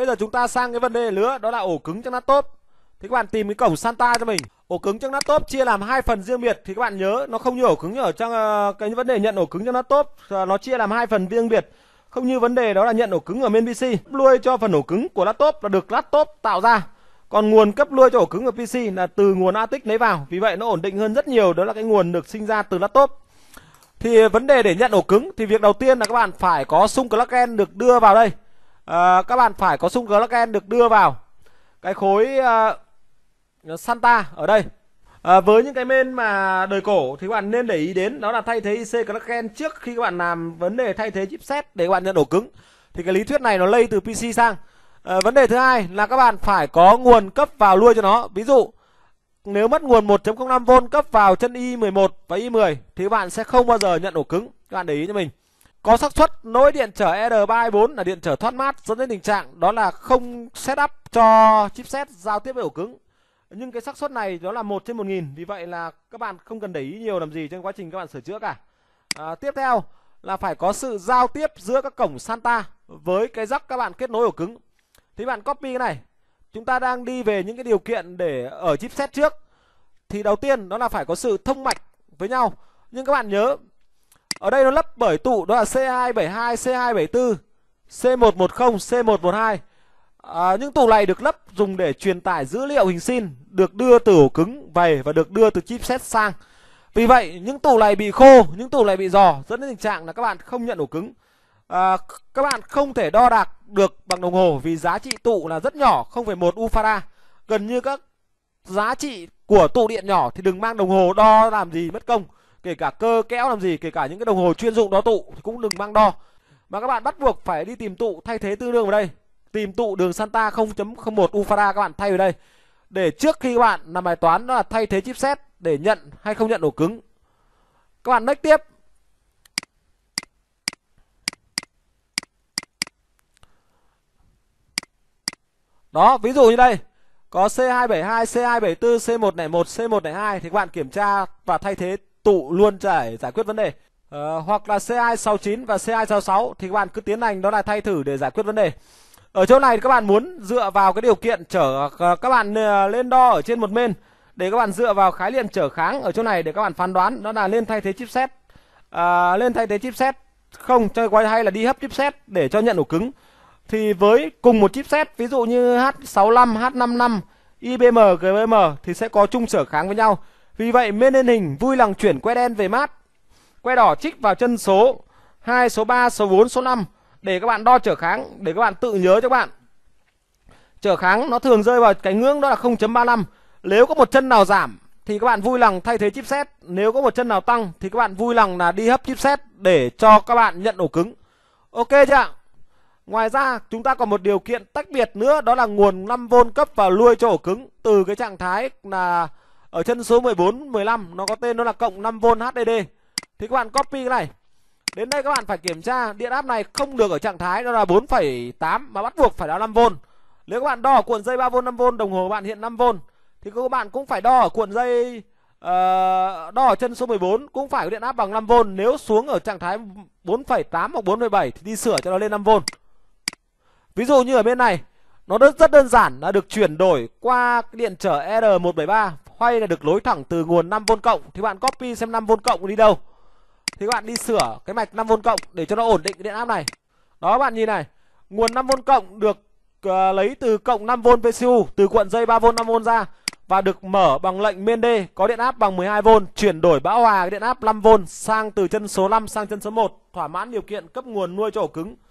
Bây giờ chúng ta sang cái vấn đề nữa đó là ổ cứng trong laptop. Thì các bạn tìm cái cổng Santa cho mình. Ổ cứng trong laptop chia làm hai phần riêng biệt thì các bạn nhớ nó không như ổ cứng như ở trong ờ, cái vấn đề nhận ổ cứng trong laptop ờ, nó chia làm hai phần riêng biệt. Không như vấn đề đó là nhận ổ cứng ở bên PC. nuôi cho phần ổ cứng của laptop là được laptop tạo ra. Còn nguồn cấp nuôi cho ổ cứng ở PC là từ nguồn ATIC lấy vào. Vì vậy nó ổn định hơn rất nhiều đó là cái nguồn được sinh ra từ laptop. Thì vấn đề để nhận ổ cứng thì việc đầu tiên là các bạn phải có sung plugin được đưa vào đây à, các bạn phải có sung Glaken được đưa vào cái khối à, Santa ở đây à, với những cái men mà đời cổ thì các bạn nên để ý đến đó là thay thế IC Kraken trước khi các bạn làm vấn đề thay thế chipset để các bạn nhận ổ cứng thì cái lý thuyết này nó lây từ PC sang à, vấn đề thứ hai là các bạn phải có nguồn cấp vào lui cho nó ví dụ nếu mất nguồn 1.05V cấp vào chân i11 và y 10 thì các bạn sẽ không bao giờ nhận ổ cứng các bạn để ý cho mình có xác suất nối điện trở R324 là điện trở thoát mát dẫn đến tình trạng đó là không setup cho chipset giao tiếp với ổ cứng. Nhưng cái xác suất này đó là 1 trên 1000, vì vậy là các bạn không cần để ý nhiều làm gì trong quá trình các bạn sửa chữa cả. À, tiếp theo là phải có sự giao tiếp giữa các cổng Santa với cái rắc các bạn kết nối ổ cứng. Thì bạn copy cái này. Chúng ta đang đi về những cái điều kiện để ở chipset trước. Thì đầu tiên đó là phải có sự thông mạch với nhau. Nhưng các bạn nhớ ở đây nó lắp bởi tụ đó là C272, C274, C110, C112. À, những tụ này được lắp dùng để truyền tải dữ liệu hình sin được đưa từ ổ cứng về và được đưa từ chipset sang. Vì vậy những tụ này bị khô, những tụ này bị giò dẫn đến tình trạng là các bạn không nhận ổ cứng. À, các bạn không thể đo đạc được bằng đồng hồ vì giá trị tụ là rất nhỏ, 0,1 ufarad. Gần như các giá trị của tụ điện nhỏ thì đừng mang đồng hồ đo làm gì mất công kể cả cơ kẽo làm gì kể cả những cái đồng hồ chuyên dụng đó tụ thì cũng đừng mang đo mà các bạn bắt buộc phải đi tìm tụ thay thế tương đương vào đây tìm tụ đường Santa 0.01 ufara các bạn thay vào đây để trước khi các bạn làm bài toán đó là thay thế chipset để nhận hay không nhận ổ cứng các bạn next tiếp Đó, ví dụ như đây Có C272, C274, C101, C102 Thì các bạn kiểm tra và thay thế tụ luôn giải giải quyết vấn đề à, hoặc là C269 và C266 thì các bạn cứ tiến hành đó là thay thử để giải quyết vấn đề ở chỗ này các bạn muốn dựa vào cái điều kiện chở ờ, các bạn ờ, lên đo ở trên một bên để các bạn dựa vào khái niệm trở kháng ở chỗ này để các bạn phán đoán đó là lên thay thế chipset à, lên thay thế chipset không chơi quay hay là đi hấp chipset để cho nhận ổ cứng thì với cùng một chipset ví dụ như H65 H55 IBM GBM thì sẽ có chung trở kháng với nhau vì vậy bên lên hình vui lòng chuyển que đen về mát. Que đỏ trích vào chân số 2, số 3, số 4, số 5 để các bạn đo trở kháng để các bạn tự nhớ cho các bạn. Trở kháng nó thường rơi vào cái ngưỡng đó là 0.35. Nếu có một chân nào giảm thì các bạn vui lòng thay thế chipset, nếu có một chân nào tăng thì các bạn vui lòng là đi hấp chipset để cho các bạn nhận ổ cứng. Ok chưa ạ? Ngoài ra chúng ta còn một điều kiện tách biệt nữa đó là nguồn 5V cấp vào lui cho ổ cứng từ cái trạng thái là ở chân số 14 15 nó có tên nó là cộng 5V HDD thì các bạn copy cái này đến đây các bạn phải kiểm tra điện áp này không được ở trạng thái đó là 4,8 mà bắt buộc phải là 5V nếu các bạn đo ở cuộn dây 3V 5V đồng hồ bạn hiện 5V thì các bạn cũng phải đo ở cuộn dây uh, đo ở chân số 14 cũng phải có điện áp bằng 5V nếu xuống ở trạng thái 4,8 hoặc 4,7 thì đi sửa cho nó lên 5V ví dụ như ở bên này nó rất rất đơn giản là được chuyển đổi qua điện trở R173 Hoay là được nối thẳng từ nguồn 5V cộng Thì bạn copy xem 5V cộng đi đâu Thì các bạn đi sửa cái mạch 5V cộng Để cho nó ổn định cái điện áp này Đó bạn nhìn này Nguồn 5V cộng được uh, lấy từ cộng 5V PCU Từ cuộn dây 3V 5V ra Và được mở bằng lệnh miên Có điện áp bằng 12V Chuyển đổi bão hòa cái điện áp 5V Sang từ chân số 5 sang chân số 1 Thỏa mãn điều kiện cấp nguồn nuôi cho ổ cứng